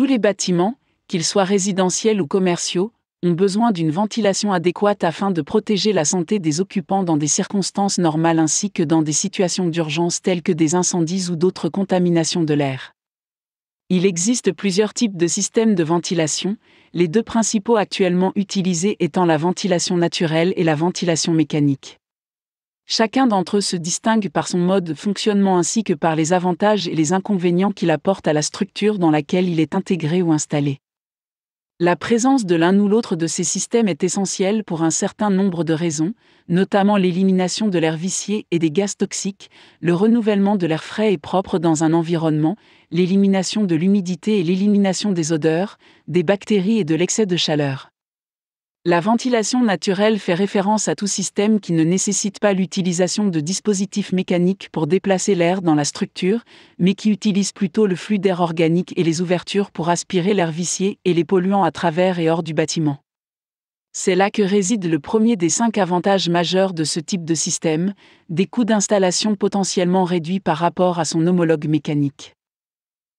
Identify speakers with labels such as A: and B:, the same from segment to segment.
A: Tous les bâtiments, qu'ils soient résidentiels ou commerciaux, ont besoin d'une ventilation adéquate afin de protéger la santé des occupants dans des circonstances normales ainsi que dans des situations d'urgence telles que des incendies ou d'autres contaminations de l'air. Il existe plusieurs types de systèmes de ventilation, les deux principaux actuellement utilisés étant la ventilation naturelle et la ventilation mécanique. Chacun d'entre eux se distingue par son mode de fonctionnement ainsi que par les avantages et les inconvénients qu'il apporte à la structure dans laquelle il est intégré ou installé. La présence de l'un ou l'autre de ces systèmes est essentielle pour un certain nombre de raisons, notamment l'élimination de l'air vicié et des gaz toxiques, le renouvellement de l'air frais et propre dans un environnement, l'élimination de l'humidité et l'élimination des odeurs, des bactéries et de l'excès de chaleur. La ventilation naturelle fait référence à tout système qui ne nécessite pas l'utilisation de dispositifs mécaniques pour déplacer l'air dans la structure, mais qui utilise plutôt le flux d'air organique et les ouvertures pour aspirer l'air vicié et les polluants à travers et hors du bâtiment. C'est là que réside le premier des cinq avantages majeurs de ce type de système, des coûts d'installation potentiellement réduits par rapport à son homologue mécanique.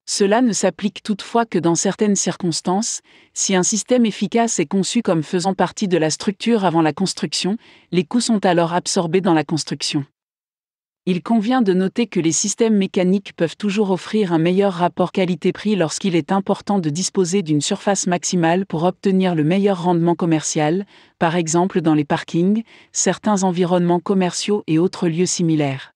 A: Cela ne s'applique toutefois que dans certaines circonstances, si un système efficace est conçu comme faisant partie de la structure avant la construction, les coûts sont alors absorbés dans la construction. Il convient de noter que les systèmes mécaniques peuvent toujours offrir un meilleur rapport qualité-prix lorsqu'il est important de disposer d'une surface maximale pour obtenir le meilleur rendement commercial, par exemple dans les parkings, certains environnements commerciaux et autres lieux similaires.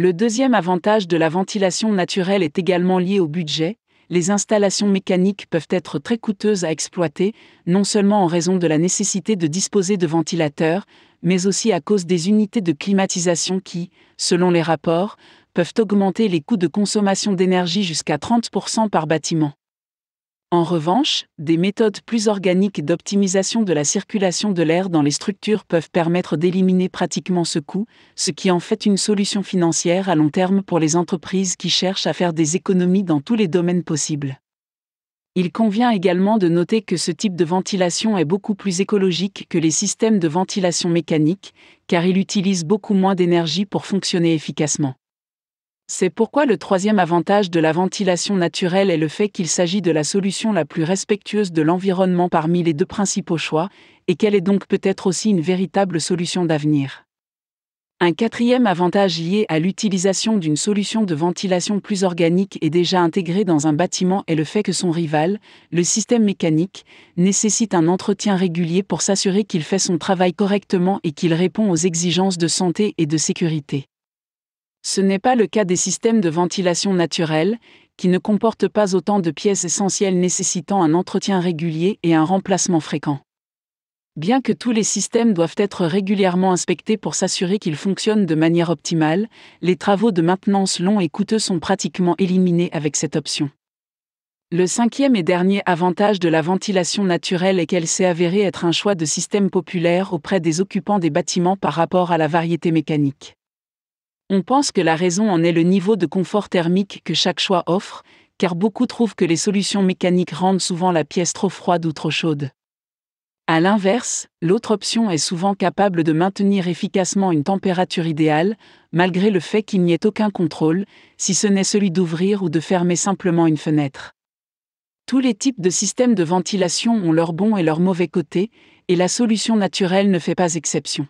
A: Le deuxième avantage de la ventilation naturelle est également lié au budget. Les installations mécaniques peuvent être très coûteuses à exploiter, non seulement en raison de la nécessité de disposer de ventilateurs, mais aussi à cause des unités de climatisation qui, selon les rapports, peuvent augmenter les coûts de consommation d'énergie jusqu'à 30% par bâtiment. En revanche, des méthodes plus organiques d'optimisation de la circulation de l'air dans les structures peuvent permettre d'éliminer pratiquement ce coût, ce qui en fait une solution financière à long terme pour les entreprises qui cherchent à faire des économies dans tous les domaines possibles. Il convient également de noter que ce type de ventilation est beaucoup plus écologique que les systèmes de ventilation mécanique, car il utilise beaucoup moins d'énergie pour fonctionner efficacement. C'est pourquoi le troisième avantage de la ventilation naturelle est le fait qu'il s'agit de la solution la plus respectueuse de l'environnement parmi les deux principaux choix, et qu'elle est donc peut-être aussi une véritable solution d'avenir. Un quatrième avantage lié à l'utilisation d'une solution de ventilation plus organique et déjà intégrée dans un bâtiment est le fait que son rival, le système mécanique, nécessite un entretien régulier pour s'assurer qu'il fait son travail correctement et qu'il répond aux exigences de santé et de sécurité. Ce n'est pas le cas des systèmes de ventilation naturelle, qui ne comportent pas autant de pièces essentielles nécessitant un entretien régulier et un remplacement fréquent. Bien que tous les systèmes doivent être régulièrement inspectés pour s'assurer qu'ils fonctionnent de manière optimale, les travaux de maintenance longs et coûteux sont pratiquement éliminés avec cette option. Le cinquième et dernier avantage de la ventilation naturelle est qu'elle s'est avérée être un choix de système populaire auprès des occupants des bâtiments par rapport à la variété mécanique. On pense que la raison en est le niveau de confort thermique que chaque choix offre, car beaucoup trouvent que les solutions mécaniques rendent souvent la pièce trop froide ou trop chaude. À l'inverse, l'autre option est souvent capable de maintenir efficacement une température idéale, malgré le fait qu'il n'y ait aucun contrôle, si ce n'est celui d'ouvrir ou de fermer simplement une fenêtre. Tous les types de systèmes de ventilation ont leurs bons et leurs mauvais côtés, et la solution naturelle ne fait pas exception.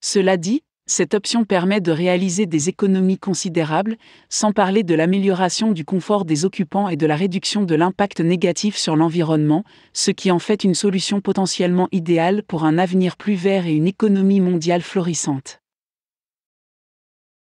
A: Cela dit, cette option permet de réaliser des économies considérables, sans parler de l'amélioration du confort des occupants et de la réduction de l'impact négatif sur l'environnement, ce qui en fait une solution potentiellement idéale pour un avenir plus vert et une économie mondiale florissante.